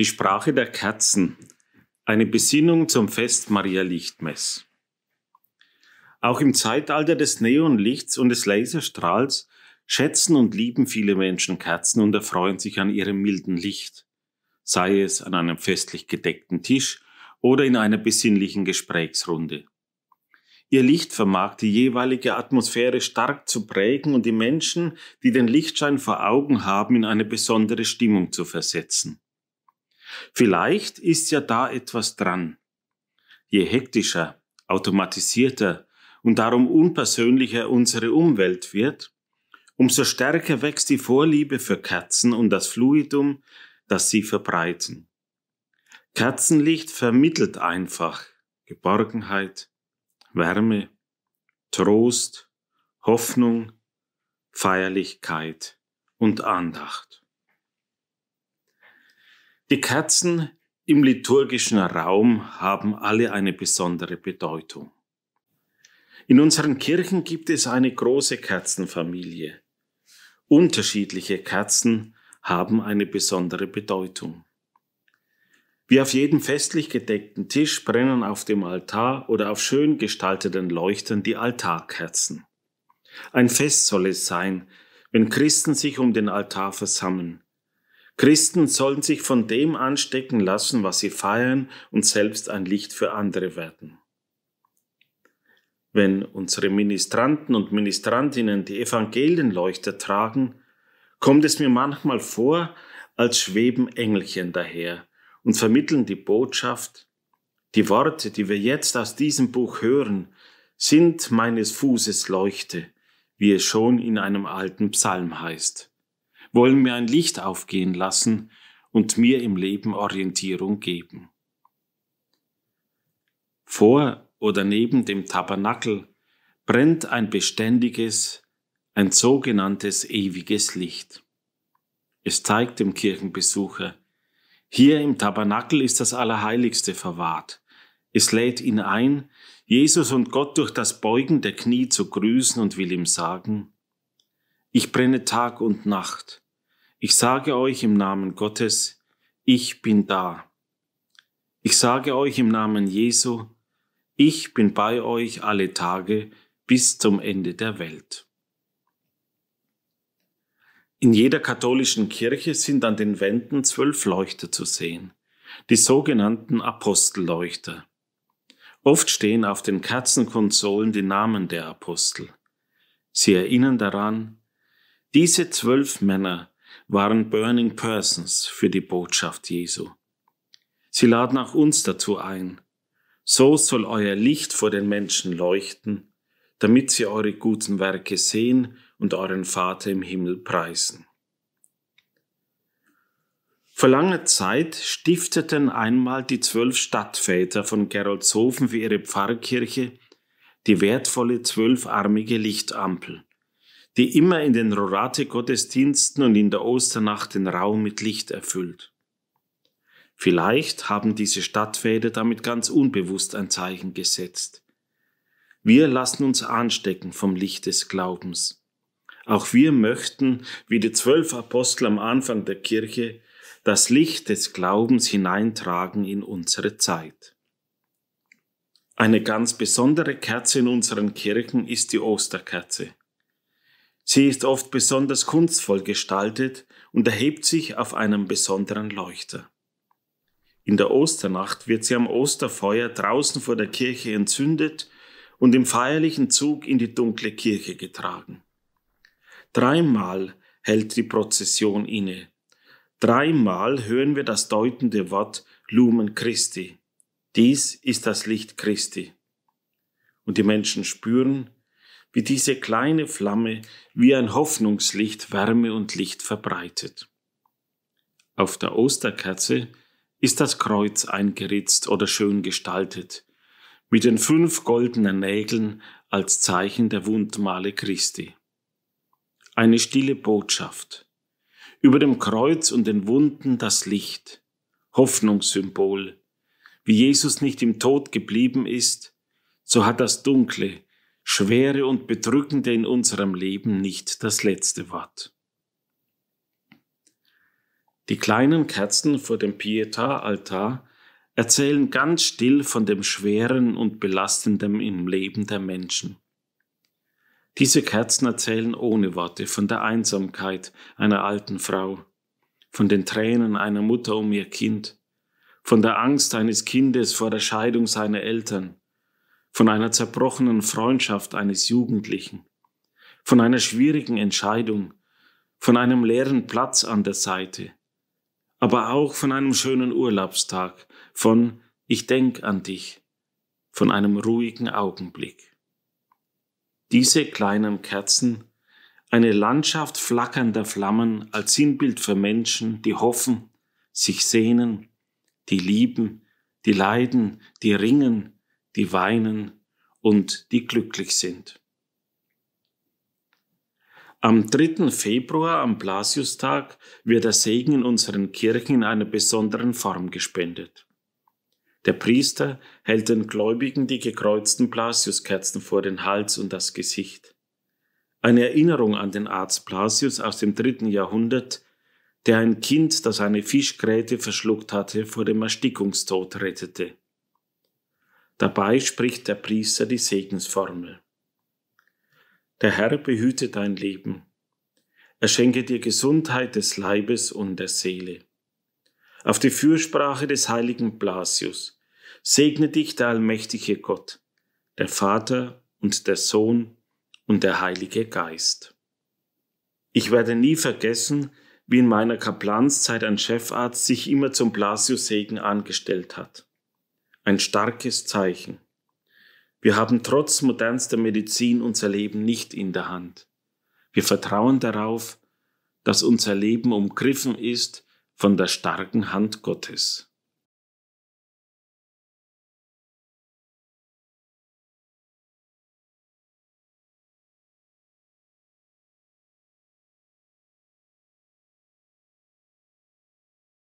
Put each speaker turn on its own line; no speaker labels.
Die Sprache der Kerzen. Eine Besinnung zum Fest Maria Lichtmess. Auch im Zeitalter des Neonlichts und des Laserstrahls schätzen und lieben viele Menschen Kerzen und erfreuen sich an ihrem milden Licht, sei es an einem festlich gedeckten Tisch oder in einer besinnlichen Gesprächsrunde. Ihr Licht vermag die jeweilige Atmosphäre stark zu prägen und die Menschen, die den Lichtschein vor Augen haben, in eine besondere Stimmung zu versetzen. Vielleicht ist ja da etwas dran. Je hektischer, automatisierter und darum unpersönlicher unsere Umwelt wird, umso stärker wächst die Vorliebe für Kerzen und das Fluidum, das sie verbreiten. Kerzenlicht vermittelt einfach Geborgenheit, Wärme, Trost, Hoffnung, Feierlichkeit und Andacht. Die Kerzen im liturgischen Raum haben alle eine besondere Bedeutung. In unseren Kirchen gibt es eine große Kerzenfamilie. Unterschiedliche Kerzen haben eine besondere Bedeutung. Wie auf jedem festlich gedeckten Tisch brennen auf dem Altar oder auf schön gestalteten Leuchtern die Altarkerzen. Ein Fest soll es sein, wenn Christen sich um den Altar versammeln, Christen sollen sich von dem anstecken lassen, was sie feiern und selbst ein Licht für andere werden. Wenn unsere Ministranten und Ministrantinnen die Evangelienleuchter tragen, kommt es mir manchmal vor, als schweben Engelchen daher und vermitteln die Botschaft, die Worte, die wir jetzt aus diesem Buch hören, sind meines Fußes Leuchte, wie es schon in einem alten Psalm heißt wollen mir ein Licht aufgehen lassen und mir im Leben Orientierung geben. Vor oder neben dem Tabernakel brennt ein beständiges, ein sogenanntes ewiges Licht. Es zeigt dem Kirchenbesucher, hier im Tabernakel ist das Allerheiligste verwahrt. Es lädt ihn ein, Jesus und Gott durch das Beugen der Knie zu grüßen und will ihm sagen, ich brenne Tag und Nacht. Ich sage euch im Namen Gottes, ich bin da. Ich sage euch im Namen Jesu, ich bin bei euch alle Tage bis zum Ende der Welt. In jeder katholischen Kirche sind an den Wänden zwölf Leuchter zu sehen, die sogenannten Apostelleuchter. Oft stehen auf den Kerzenkonsolen die Namen der Apostel. Sie erinnern daran, diese zwölf Männer waren Burning Persons für die Botschaft Jesu. Sie laden auch uns dazu ein. So soll euer Licht vor den Menschen leuchten, damit sie eure guten Werke sehen und euren Vater im Himmel preisen. Vor langer Zeit stifteten einmal die zwölf Stadtväter von Gerolzhofen für ihre Pfarrkirche die wertvolle zwölfarmige Lichtampel die immer in den Rorate-Gottesdiensten und in der Osternacht den Raum mit Licht erfüllt. Vielleicht haben diese Stadtväter damit ganz unbewusst ein Zeichen gesetzt. Wir lassen uns anstecken vom Licht des Glaubens. Auch wir möchten, wie die zwölf Apostel am Anfang der Kirche, das Licht des Glaubens hineintragen in unsere Zeit. Eine ganz besondere Kerze in unseren Kirchen ist die Osterkerze. Sie ist oft besonders kunstvoll gestaltet und erhebt sich auf einem besonderen Leuchter. In der Osternacht wird sie am Osterfeuer draußen vor der Kirche entzündet und im feierlichen Zug in die dunkle Kirche getragen. Dreimal hält die Prozession inne. Dreimal hören wir das deutende Wort Lumen Christi. Dies ist das Licht Christi. Und die Menschen spüren, wie diese kleine Flamme wie ein Hoffnungslicht Wärme und Licht verbreitet. Auf der Osterkerze ist das Kreuz eingeritzt oder schön gestaltet, mit den fünf goldenen Nägeln als Zeichen der Wundmale Christi. Eine stille Botschaft. Über dem Kreuz und den Wunden das Licht, Hoffnungssymbol. Wie Jesus nicht im Tod geblieben ist, so hat das Dunkle Schwere und Bedrückende in unserem Leben nicht das letzte Wort. Die kleinen Kerzen vor dem Pietà-Altar erzählen ganz still von dem Schweren und Belastenden im Leben der Menschen. Diese Kerzen erzählen ohne Worte von der Einsamkeit einer alten Frau, von den Tränen einer Mutter um ihr Kind, von der Angst eines Kindes vor der Scheidung seiner Eltern, von einer zerbrochenen Freundschaft eines Jugendlichen, von einer schwierigen Entscheidung, von einem leeren Platz an der Seite, aber auch von einem schönen Urlaubstag, von Ich denk an dich, von einem ruhigen Augenblick. Diese kleinen Kerzen, eine Landschaft flackernder Flammen als Sinnbild für Menschen, die hoffen, sich sehnen, die lieben, die leiden, die ringen, die weinen und die glücklich sind. Am 3. Februar, am Blasiustag, wird der Segen in unseren Kirchen in einer besonderen Form gespendet. Der Priester hält den Gläubigen die gekreuzten Blasiuskerzen vor den Hals und das Gesicht. Eine Erinnerung an den Arzt Blasius aus dem dritten Jahrhundert, der ein Kind, das eine Fischgräte verschluckt hatte, vor dem Erstickungstod rettete. Dabei spricht der Priester die Segensformel. Der Herr behüte dein Leben. Er schenke dir Gesundheit des Leibes und der Seele. Auf die Fürsprache des heiligen Blasius segne dich der allmächtige Gott, der Vater und der Sohn und der Heilige Geist. Ich werde nie vergessen, wie in meiner Kaplanszeit ein Chefarzt sich immer zum Blasiussegen angestellt hat ein starkes Zeichen. Wir haben trotz modernster Medizin unser Leben nicht in der Hand. Wir vertrauen darauf, dass unser Leben umgriffen ist von der starken Hand Gottes.